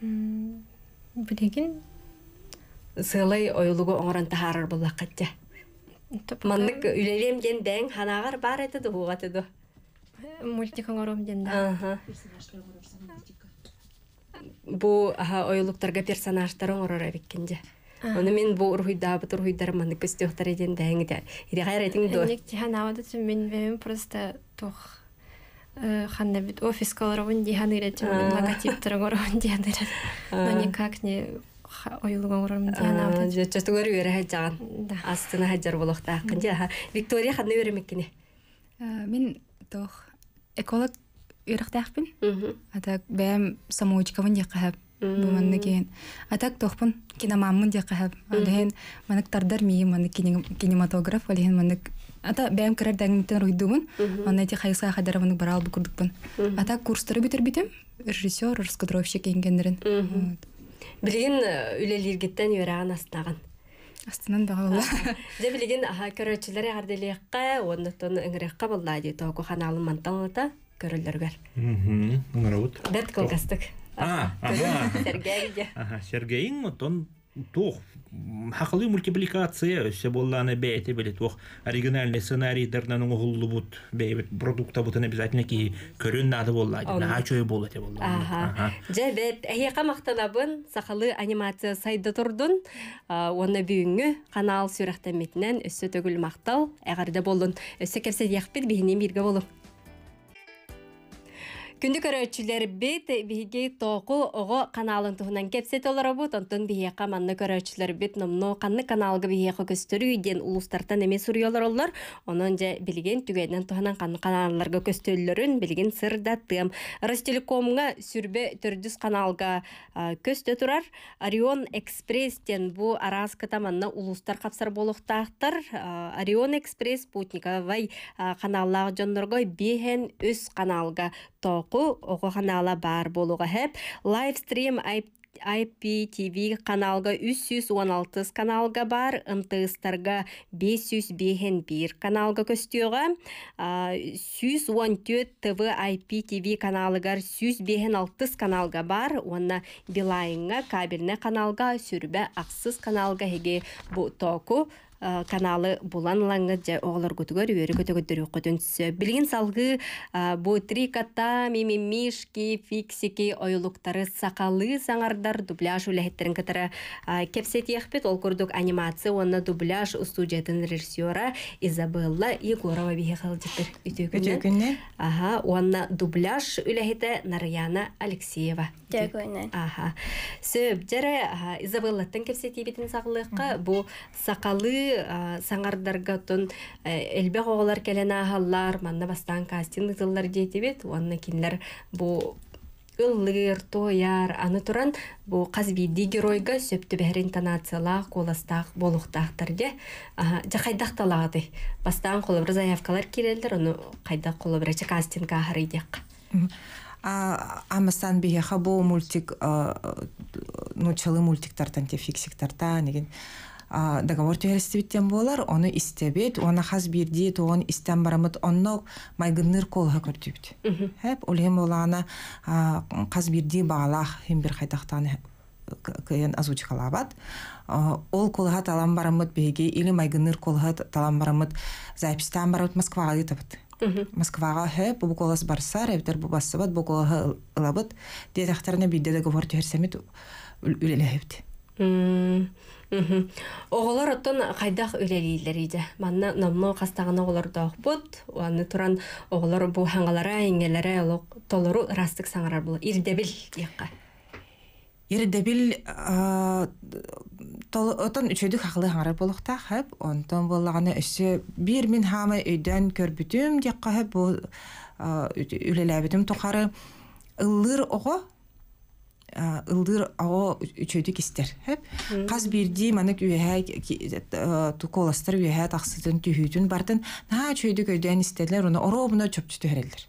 Билегин сылай ойлуга оңран тахарар булла қатча. Мандык үлелем ген дән ханагар бар иде ду хугат Мультик Мультикаңарым ген дә. Аһа. Бу аһа ойлуктарга персонаждар оңрар әйткәндә. Аны мен бу рухи да бу рухи дәр мандык истәхтәр ген дә. Ире хәйрәтең дә. Мен тиһа навадысы мен мен просто тох. ханна бит офис колоровын диһаныре тимон логотиптарыгорон диһаныре но никак не ойылгоңором диана жөтөгөр бере хажаган астына хажар болохта акын жа виктория ханна беремеккине мен тох эколог үрөхтәхпин атак бәм самоучкавын диқәһәп буманны кейін атак тохпын киномаммын диқәһәп алһен манак тардар мии манак кинематограф алһен манак ата бәм кірер дәңгіттен ройдумын аны эти хайысқа хадарабыны барал бүкүрдүкпүн ата курстары бүтүрбитим режиссер раскадровщик энгендерин билген э, үлелиргеттен үйраган астаган астынан багала же билген аха көрөчүлөр арделиякка ондотон ыңырыкка болла ди току ханалын манталата көрөлөргөр мхм ыңырабыт дет колгастык а ага сергей ага сергейин отон тох хақылы мультипликация все болланы бәйте беле тух оригинальный сценарий дәрнәнең угыллы бут бәйбит продукта бутын обязательно ки көрін нады болла на ачой болла те болла аха җәбет әйе бұн сақылы анимация сайды тұрдын оны бүйіңі канал метінен өссө төгіл төгіл әғарды болдун өссө кепсе яхпит бейіне мерге болып Күнді көрөтчүлер бит биһиги току ого каналын туһунан кепсет олара бу тонтон биһиэка манны көрөтчүлер бит номно канны каналга биһиэка көстөрүү диэн улустартан эме суруйолор оллор онон же билген түгэнен туһунан канны каналларга көстөллөрүн билген сырда тым ростелекомга сүрбе төрдүс каналга көстө турар орион экспресс тен бу араската манна улустар капсар болуктаактар орион экспресс путниковай каналлаах жонноргой биһен каналга тоқу оғы қанала бар болуға хеп лайвстрим IPTV каналга 316 каналга бар, ынтыыстарға 551 каналга көстіуға, 114 ТВ IPTV каналыгар 156 каналга бар, онна билайынға кабельне каналга, сүрбе ақсыз каналга хеге бұ току Э, каналы булан лаңы же оголор көтүгөр үйөрү көтөгөддөрү көтөнсө билгин салгы э, бутриката мимимишки фиксики оюлуктары сакалы саңардар дубляж үлэхеттерин кытары э, кепсетиэхпит ол көрдүк анимация онна дубляж студиятын режиссера изабелла егорова бихехалдитер үтөгүнне аха онна дубляж үлэхете нарьяна алексеева аха сөп жаре изабеллаттан кепсетиебитин сагалыкка бу сакалы Э, саңардарга тон э, элбе оголар келен ахаллар манна бастан кастинг тыллар диетебет уанна кинлер бу ыллыгыр тояр аны туран бу казбийди геройга сөптү бэхрин интонацияла қоластақ болуктахтар де жакайдакталагы бастан колобра заявкалар кирелдер ону кайда колобра кастинг ахарыйдек амасан биһе хабо мультик э, ну чылы мультиктартан те фиксиктарта деген договор тегерестебеттен болар оны истебет оны хас бирди тоон истен барамыт онно майгынныр хәп көрдүбүт хэп улем олана хас бирди баалах хим бир хайтактан э, кыйын озвучкалабат ол колга талам барамыт беги или майгынныр колга талам барамыт запистан барамыт москвага ытабыт Москваға хе бул колас барса эбдер бу бассабат бу колга ылабыт дедахтарына бийде договор тегерсемит үлелехепти Оголар оттон қайдақ үлелейлер иде. Манна намно қастағына олар доғбыт, уаны тұран оголар бұ хаңалара, еңелері олық толыру растық саңырар бұл. Ирдебіл еққа. Ирдебіл отон үчөдүк хақлы хаңарар болықта хәп, онтон боллағаны өсі бір мен хамы өйден көрбүтім деққа хәп бұл үлеләбітім тұқары. Иллыр оғы ылдыр ао үчөйдү кистер хеп каз бирди маны күйәһә туколастыр үйәһә тахсытын түһүтүн бардын наа үчөйдү көйдөн истедилер уны оробуна чөпчүтү хәрелдер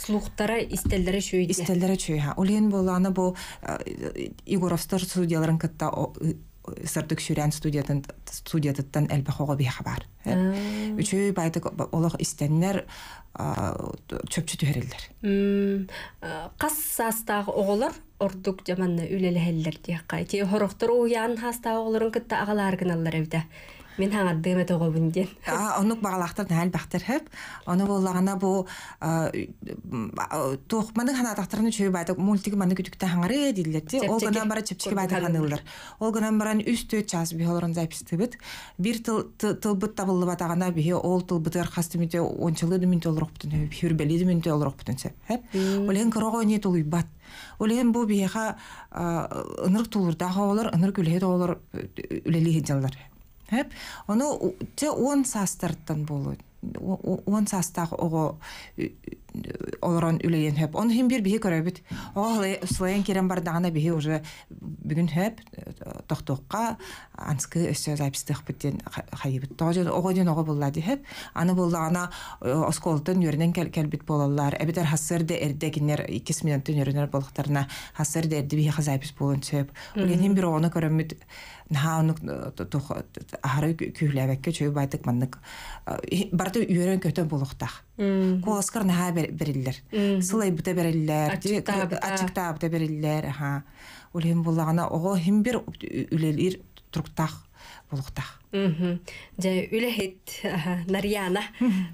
слухтары истелдері чөйде истелдері чөй, ха буланы бу аны бул игоровстор судьяларын кытта сыртык сүрән студиятын студиятыттан әлбә хогы бихә бар. Э, үчү байты олох истәннәр чөпчү төһәрелләр. Э, Кас састагы оголар ордук жаманны үлеләһәлләр дигә кайты. Хорохтыр уян хаста оголарын кытта агалар гыналлар әйтә. Мен хаңардым эт А, онук дәл оны боллагана бу тохманы ханатактарын чөй байды мультик маны күтүктә хаңары ти. Ол бара чепчики байды Ол ғынан баран час биһолорун запись тибит. Бир тыл тыл бит табылды ол тыл бит Әп, оны те он састырттан болу. Он састақ оғы олорон үлейен хэп. Оны хим бир бихи көрөбүт. Оғылай слоен керен бардағына бихи уже бүгін хэп тохтуокка анскы өссө запистыхпытен хайыбыт тоожон огоден ого булла аны буллагана э, осколтын үрнен келбит болаллар эбитер хасыр да эрдегинер икис минуттын үрнер болуктарына хассыр эрди сөп бир оны көрөммүт наанук э, э, ахары күүлэбекке чөй байтык барты үйөрөн көтөн болуктах куоскар наха бериллер сылай бута бериллер ачыкта үлем оғы ого химбер үлелир туруктах болуктах жа үлехет нарьяна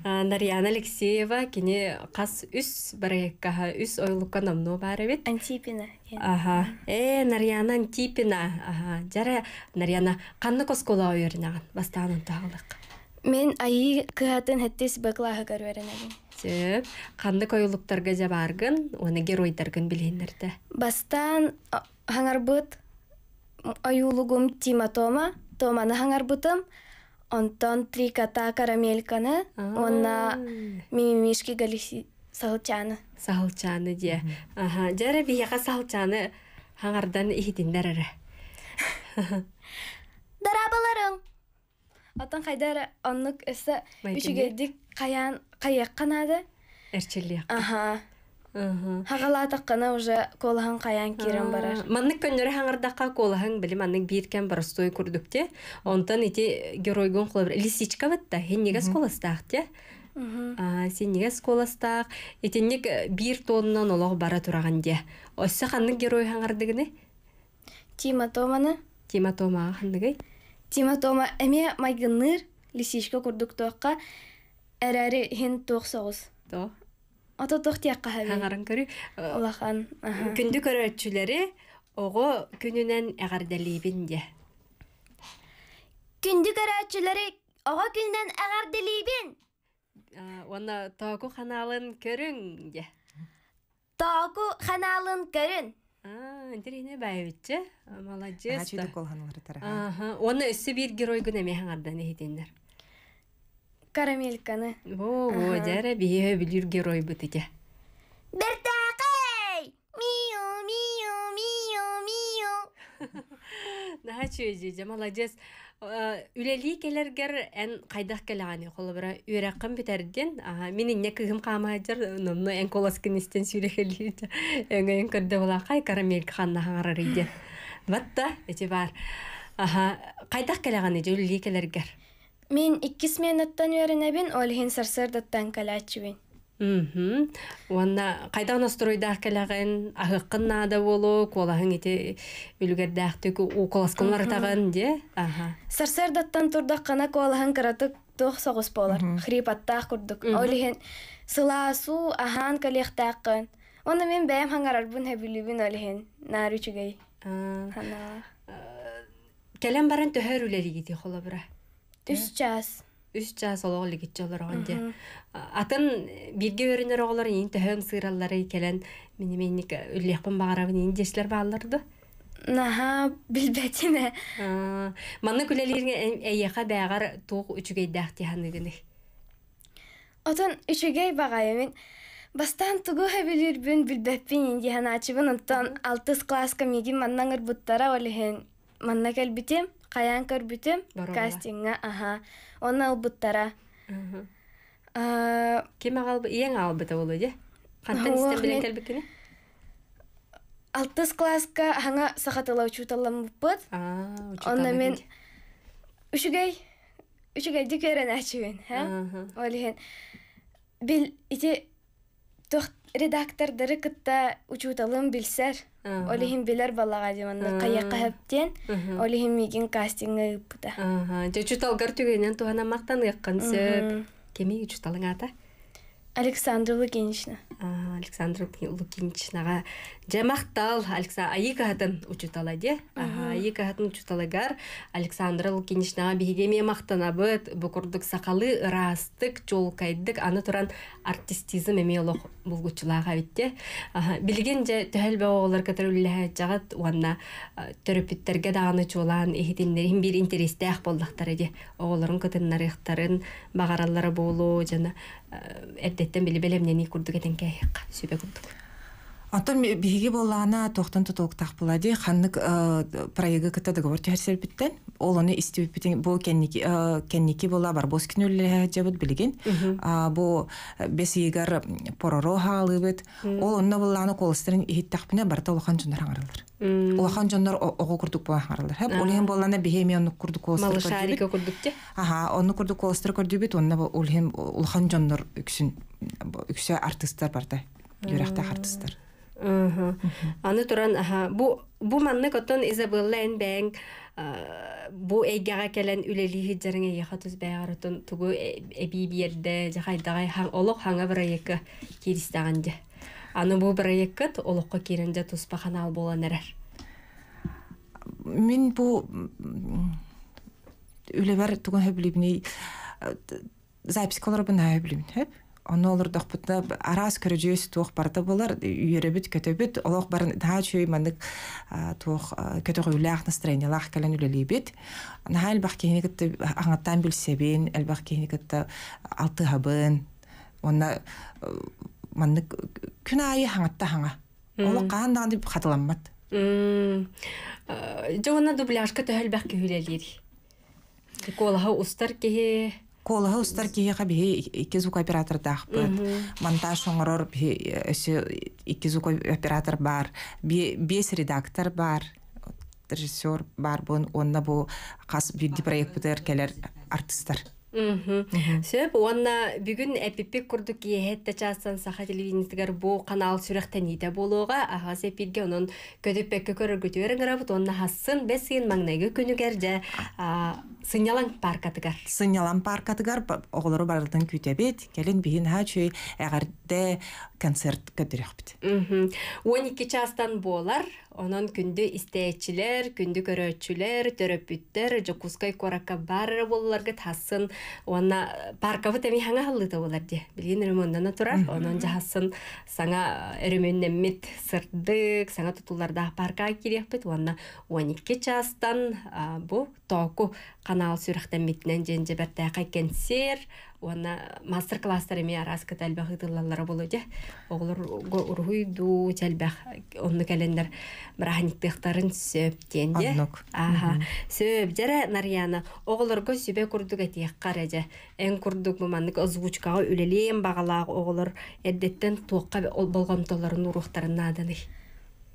нарьяна алексеева кине кас үс баракаха үс ойлукка намно бар бит антипина аха э нарьяна антипина аха жара нарьяна канны коскола уйернаган бастаанын тагылык мен айы кыатын хеттес баклаха көрүеренегин Теп, канды коюлуктарга жабаргын, оны геройдаргын билгендерде. Бастан хаңарбыт аюлугум тима тома томаны хаңарбытым онтон три кота карамельканы онна мимимишки галиси салчаны салчаны де аха жара бияка салчаны хаңардан ихитиндер эре дарабаларың отон хайдар оннук эсе үчүгедик каян каяк канады эрчилияк аха Хағалатаққана уже колаһан қаян кирен барар. Манны көннөрө хаңырдаққа колаһан били манны биркен простой күрдүкте. Онтан ити гон кылып лисичка бетта хеннигес коластак те. неге коластак итенник э, бир тоннан олог бара тураган де. Осса ханны герой хаңырдыгыны. Тима Томаны. Тима Тома хандыгы. Тима Тома эме лисичка күрдүк тоққа. Эрэри хин тоқ соғыз. Ата тох ти ака хави. Хағаран э, Аллахан. Ола хан. Күнди көрө ачылари, ого күннен агар далибен, дя. Күнди көрө ачылари, ого күннен э, агар ханалын көрю, дя. Тау ханалын көрю. А, дири не баевит, джа? Мала джез, да. Ага, чуду кул ханалар тарахан. Она үссі герой ку наме хағар дани Карамельканы. О, о, дәрі білір герой бұт еке. Бертақай! мию мию мию мию Наға чөйзі, жа, молодец. Э, үләлі келергер ән қайдақ келағаны қолы бұра үйрәқім бітәрден, менің не қама қамайдыр, нұмны ән колас кіністен сүйрекелейді, ең ән көрді қай карамельк қанна ғарар еді. Батта, әте бар. Қайдақ келағаны, үләлі келергер. Мен икки сменаттан үйренебин, ол хин сарсырдаттан калачыбин. Мм. Уанна кайда настройдах калаган, ахыккын нада болу, колаһын ите үлгердах төк у таган де. Аха. Сарсырдаттан турдак кана колаһын кыратык тох согыс болар. Хрип аттах курдук. Олихен сыласу ахан калехтаккын. Оны мен бәем хаңарар бун хәбилүбин олихен. Наручугай. Кәләм баран төһәрүләр егете хола бара үш час үш час олоғол лигитчолор оғанде атын бирге өрүнөр оғолор ин төһөм сыыраллары келен мени менник үллехпин багарабын ин деслер бааларды наха билбетине манны күлелерге эйяха бәгар туг үчүгей дахтихан игини отон үчүгей багайымын Бастан тугу хабилирбин билбеппин индихан ачыбын онтон алтыс класска миги маннаңыр буттара олихин манна келбитим каян көрбүтүм кастингга аха оны албыттара ким агалбы иэң албыта болу же кантан истен билен келбикине алтыс класска аңа сахатала учуталамыппыт онна мен үшүгей үшүгей дүкерен ачыбын олиен бил ити тох редактордары кытта учуталым билсер Олихим билер балага қаяққа каяка хептен, олихим мигин кастинга ыпта. Аха, же чуталгар түгенен тугана мактан сөп. Кеми ата? Александра Лукинична. Александр Лукиничнаға жамақтал айык атын учуталай де айык атын учуталагар Александр Лукиничнаға бигеме мақтанабыт бұқырдық сақалы ырастык жолкайдык аны туран артистизм эме олох булгучулаға битте билген же төһөл баоголар көтөрүллэһэ жагат уанна төрөпүттерге дааны чулан эхитиннерин бир интерестээх боллактар эди оголорун көтүннарыхтарын багараллары болуу жана эрдеттен били белемнени курдук этенке эйяк сүбе курдук Антон биһиги боллаана тохтан тутулуктах булади ханнык э, проега кыта договор тихерсербиттен ол оны истибиппитен бу кенники бола бар бос кинүлле жабыт билигин бу э, бесигар пороро хаалыбыт ол онна боллаана колстерин ихиттахпине барта улахан жондар аңарылар улахан жондар ого курдук була аңарылар хэп улхен боллаана бихемиону курдук колстер малышарика курдук те аха онну курдук колстер көрдүбит онна улхен улахан жондар үксүн үксө артыстар барда юрахта артыстар аны туран аха бу бу манны котон изабелла эн бен бу эйгага келен үлелиһи жериңе яхатыз бәяратын тугу э, эби биерде жахайдагай хан олок ханга бирайыкка киристаган же аны бу бирайыкка олокко киренже туспахана ал болан эрер мен бу үлебер тугун хөблибни э, запись колорбына хөблибин хөп оно бутна арас көрөжөс туох барда болар үйрөбүт көтөбүт олох бар таа чөй мандык туох көтөгө настроение лах үлэлибит бах аңаттан бақ алты хабын онна күн айы хаңатта хаңа ол қаандан деп дубляжка Колыһы устар киһиэхэ биһи икки оператор оператордаахпыт монтаж оҥорор биһи э, икки оператор бар бес редактор бар режиссер бар бұн, онна бұл қас бирди проект бұдар келер артистар Сөп, онна бүгін әпіппек күрдік ехетті часан саха телевизингер бұ канал сүріқтен ете болуға, ағас әпірге оның көдөппекке көрір көтөірін ғырабыт, онна хасын бәсейін маңнайғы күнігерде сынялан паркатыгар. Сынялан паркатыгар оғылыру барылдың күтебет, келін бейін хачуй әғарды концерт көтүрөхпүт он 12 частан болар онон күндү истээчилер күндү көрөөчүлер төрөпүттер жокускай корака баары болларга тасын уанна паркабы теми алды халлыта болар де билген ремонтана турар онон жаһасын саңа мит сырдык саңа тутуларда парка кирехпит уанна он эки частан бу току канал сүрэхтэн митнэн жэнже бэртэхэ кэнсер уана мастер класстар эми араска тэлбэх ытыллаллары болу же оглор урхуй ду тэлбэх онны календар мраханиктыхтарын сөп тенде аха сөп жара нарьяна оглорго сүбе курдук этих караже эн курдук маманнык озвучкага үлелем багалаг оглор эрдеттен туокка болгон толорун урухтарын наданы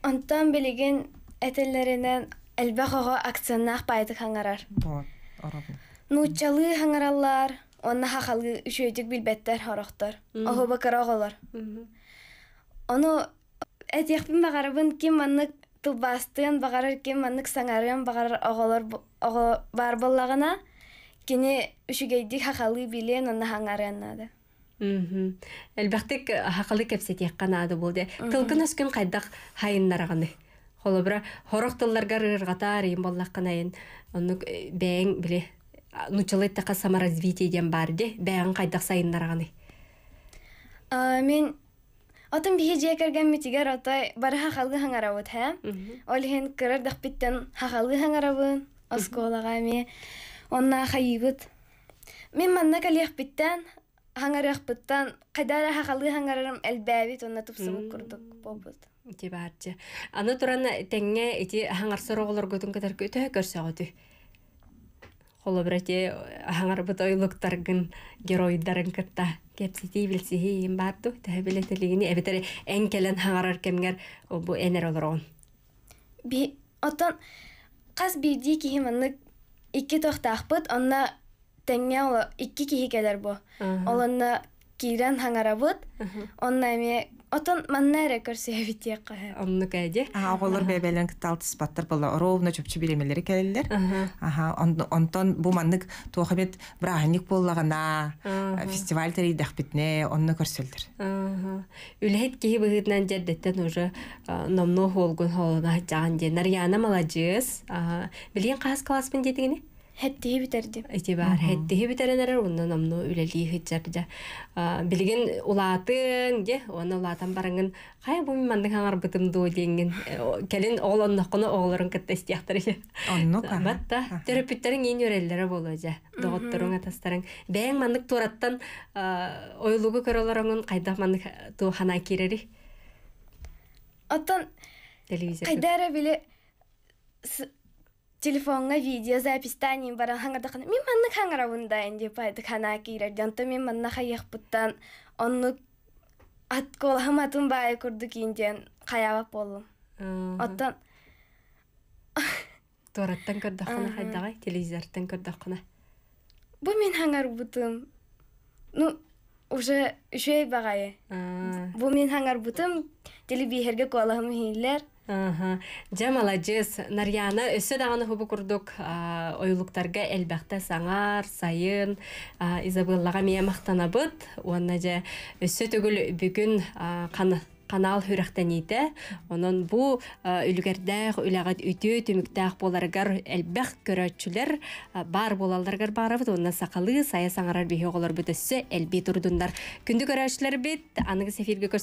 антан билеген этелеринен Элбэх ого акционнах байты хаңарар. Вот, арабы. Ну чалы хаңараллар, онна хахалы үшөйтік билбеттер хорохтор. Ого бакара оголар. Ону этиякпин багарабын ким маннык тубастын багарар ким маннык саңарын багарар оголор бар боллагына кини үшүгейдик хахалы билен онна хаңарыннады. Элбэхтик хахалы кепсетиякканады болды. Тылкын өскін қайдақ хайыннарағаны холобра хорох тылларга ыргатар эм боллакканайын онук э, бээн биле нучалыттака саморазвитие диэн бар де бээн кайдак сайыннараганы мен отун бихи жия керген митигер отой бары хахалгы хаңарабыт хэ олхен кырыр дахпиттен хахалгы хаңарабын осколага эме онна хайыбыт мен манна калиахпиттен хаңарыахпыттан кайдара хахалгы хаңарарым элбээбит онна тупсыбык курдук болбут дебарчы. Аны туран тәңгә ити хаңар сорогылар көтүн кәтәр көтә көрсәгәтү. Холы бирәте э, хаңар бит ойлыктаргын геройдарын кытта. Кепсити билсе хин барту тәһбилетелигини әбетәр ән келен хаңарар кемгәр бу энер олыргын. Би отан каз бирди ки химанны икки тохтахпыт онна тәңгә ул икки кихикәләр бу. Оланна кирән хаңарабыт. Онна ме Отон маннары көрсөй битек кэ. Онну кэде. А оголор бебелен кыталтыс баттыр болла. Ровно чөпчү беремелери келелер. Аха, онтон бу маннык тохабет браханик боллагана фестиваль тери дахпитне онну көрсөлдүр. Аха. Үлэт кеһи быгытнан жердеттен уже номно холгун холона жан же нарьяна маладжес. Аха. Билген кас класс мен дедигине хэттиһи битерди итибар хэттиһи битеренерер онно намну үлелии хыджарда билигин улаатын де оны улаатан бараңын хай бу мин мандың аңарбытым дуу диэнген келин оолоннохкуну оолорун кыттастияктар же оннука батта төрөпүттериң ин үреллере боло же доготторуң атастарың бээн мандык тураттан ойлугу көрөлороңун кайда мандык туу хана кирери оттон телевизор кайдара биле телефонға видео запись тани бара хаңардакан мен манны хаңарабындайын деп айты хана кийлер жанто мен манна хаяхпуттан онну атколам атын баай курду кийинден каябап болдум оттон туараттан көрдөхана хайдагай телевизордон көрдөхана бу мен хаңарбутум ну уже үшөй багайы бұл мен хаңарбутум телебиһерге колам хииллер Жа молодец. Нарьяна өсө даганы хубу курдук. Ойлуктарга элбахта саңар, сайын, Изабеллага мия мактанабыт. Уанна жа өсө түгүл бүгүн каны канал хүрәхтәнейді. Онын бу үлгәрдәг, үләгәт үтү, түмүктәг боларгар әлбәх көрәтчүләр бар болаларгар барып Онна сақалы, сая саңарар бихе олар бүтөссө әлби турдундар. Күндү көрәчләр бит, аныгы сефирге